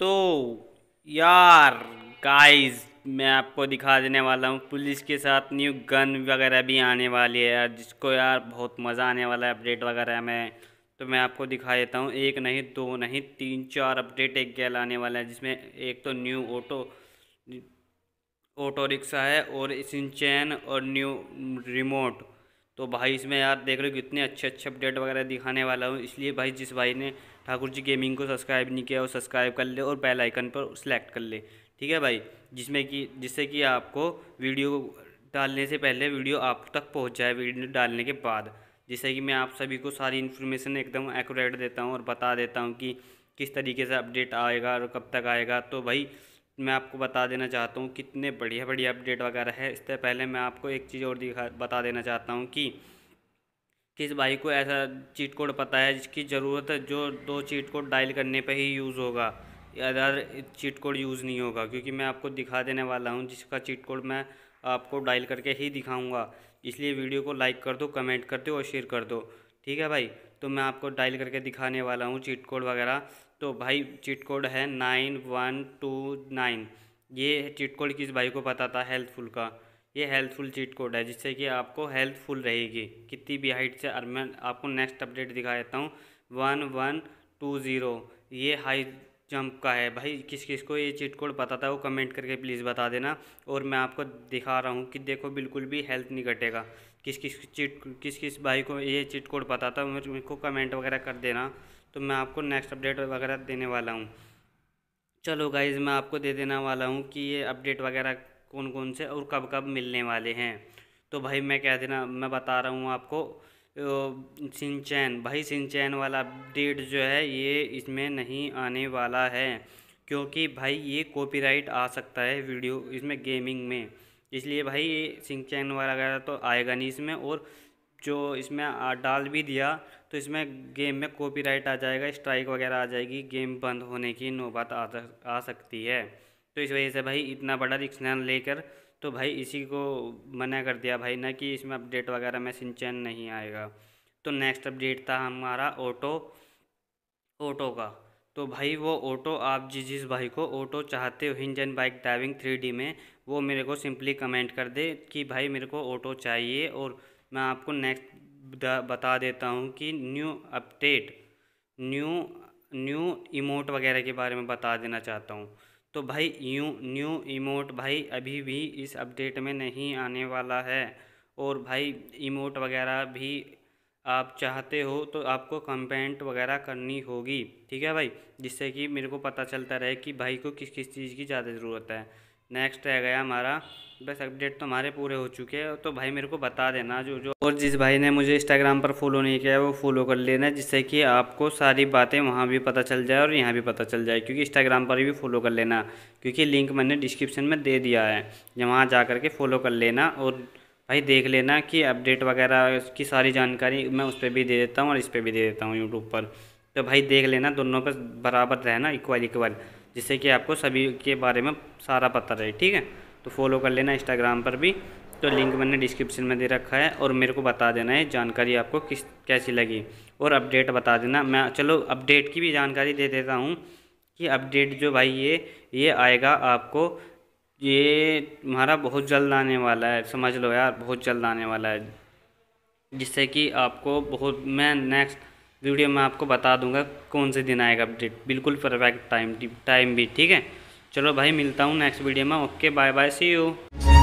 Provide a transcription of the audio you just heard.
तो यार गाइस मैं आपको दिखा देने वाला हूँ पुलिस के साथ न्यू गन वगैरह भी आने वाली है यार जिसको यार बहुत मज़ा आने वाला है अपडेट वगैरह में तो मैं आपको दिखा देता हूँ एक नहीं दो नहीं तीन चार अपडेट एक गैल आने वाला है जिसमें एक तो न्यू ऑटो ऑटो रिक्शा है और सिंचैन और न्यू रिमोट तो भाई इसमें यार देख रहे हो कितने अच्छे अच्छे अपडेट वगैरह दिखाने वाला हूँ इसलिए भाई जिस भाई ने ठाकुर जी गेमिंग को सब्सक्राइब नहीं किया और सब्सक्राइब कर ले और बेल आइकन पर सेलेक्ट कर ले ठीक है भाई जिसमें कि जिससे कि आपको वीडियो डालने से पहले वीडियो आप तक पहुँच जाए वीडियो डालने के बाद जिससे कि मैं आप सभी को सारी इन्फॉर्मेशन एकदम एक्यूरेट देता हूँ और बता देता हूँ कि किस तरीके से अपडेट आएगा और कब तक आएगा तो भाई मैं आपको बता देना चाहता हूँ कितने बढ़िया बढ़िया अपडेट वगैरह है इससे पहले मैं आपको एक चीज़ और दिखा बता देना चाहता हूँ कि किस भाई को ऐसा चीट कोड पता है जिसकी ज़रूरत जो दो चीट कोड डायल करने पर ही यूज़ होगा अदर चीट कोड यूज़ नहीं होगा क्योंकि मैं आपको दिखा देने वाला हूँ जिसका चीट कोड मैं आपको डायल करके ही दिखाऊँगा इसलिए वीडियो को लाइक कर दो कमेंट कर दो और शेयर कर दो ठीक है भाई तो मैं आपको डायल करके दिखाने वाला हूँ चीट कोड वगैरह तो भाई चीट कोड है नाइन वन टू नाइन ये चीट कोड किस भाई को पता था हेल्थफुल का ये हेल्थफुल चीट कोड है जिससे कि आपको हेल्पफुल रहेगी कितनी भी हाइट से मैं आपको नेक्स्ट अपडेट दिखा देता हूँ वन वन टू ज़ीरो ये हाई जंप का है भाई किस किस को ये चीट कोड पता था वो कमेंट करके प्लीज़ बता देना और मैं आपको दिखा रहा हूँ कि देखो बिल्कुल भी हेल्थ नहीं घटेगा किस किस चीट किस किस भाई को ये चीट कोड पता था मेरे को कमेंट वगैरह कर देना तो मैं आपको नेक्स्ट अपडेट वगैरह देने वाला हूँ चलो गाइज़ मैं आपको दे देना वाला हूँ कि ये अपडेट वगैरह कौन कौन से और कब कब मिलने वाले हैं तो भाई मैं कह देना मैं बता रहा हूँ आपको सिंचैन भाई सिंचैन वाला अपडेट जो है ये इसमें नहीं आने वाला है क्योंकि भाई ये कॉपीराइट आ सकता है वीडियो इसमें गेमिंग में इसलिए भाई ये सिंचैन वगैरह तो आएगा नहीं इसमें और जो इसमें डाल भी दिया तो इसमें गेम में कॉपीराइट आ जाएगा स्ट्राइक वगैरह आ जाएगी गेम बंद होने की नौबत आ सकती है तो इस वजह से भाई इतना बड़ा डिक्शनर लेकर तो भाई इसी को मना कर दिया भाई ना कि इसमें अपडेट वगैरह में सिंचन नहीं आएगा तो नेक्स्ट अपडेट था हमारा ऑटो ऑटो का तो भाई वो ऑटो आप जिस जिस भाई को ऑटो चाहते हो इंजन बाइक ड्राइविंग थ्री में वो मेरे को सिंपली कमेंट कर दे कि भाई मेरे को ऑटो चाहिए और मैं आपको नेक्स्ट बता देता हूँ कि new update new new emote वगैरह के बारे में बता देना चाहता हूँ तो भाई यू न्यू इमोट भाई अभी भी इस अपडेट में नहीं आने वाला है और भाई इमोट वगैरह भी आप चाहते हो तो आपको कंपेंट वगैरह करनी होगी ठीक है भाई जिससे कि मेरे को पता चलता रहे कि भाई को किस किस चीज़ की ज़्यादा ज़रूरत है नेक्स्ट है गया हमारा बस अपडेट तो हमारे पूरे हो चुके हैं तो भाई मेरे को बता देना जो जो और जिस भाई ने मुझे इंस्टाग्राम पर फॉलो नहीं किया है वो फॉलो कर लेना जिससे कि आपको सारी बातें वहाँ भी पता चल जाए और यहाँ भी पता चल जाए क्योंकि इंस्टाग्राम पर भी फॉलो कर लेना क्योंकि लिंक मैंने डिस्क्रिप्शन में दे दिया है वहाँ जा कर के फॉलो कर लेना और भाई देख लेना कि अपडेट वगैरह की सारी जानकारी मैं उस पर भी दे देता हूँ और इस पर भी दे देता हूँ यूट्यूब पर तो भाई देख लेना दोनों पर बराबर रहना इक्वल इक्वल जिससे कि आपको सभी के बारे में सारा पता रहे ठीक है तो फॉलो कर लेना इंस्टाग्राम पर भी तो लिंक मैंने डिस्क्रिप्शन में दे रखा है और मेरे को बता देना है जानकारी आपको किस कैसी लगी और अपडेट बता देना मैं चलो अपडेट की भी जानकारी दे देता हूँ कि अपडेट जो भाई ये ये आएगा आपको ये हमारा बहुत जल्द आने वाला है समझ लो यार बहुत जल्द आने वाला है जिससे कि आपको बहुत मैं नेक्स्ट वीडियो में आपको बता दूंगा कौन से दिन आएगा अपडेट बिल्कुल परफेक्ट टाइम टाइम भी ठीक है चलो भाई मिलता हूँ नेक्स्ट वीडियो में okay bye bye see you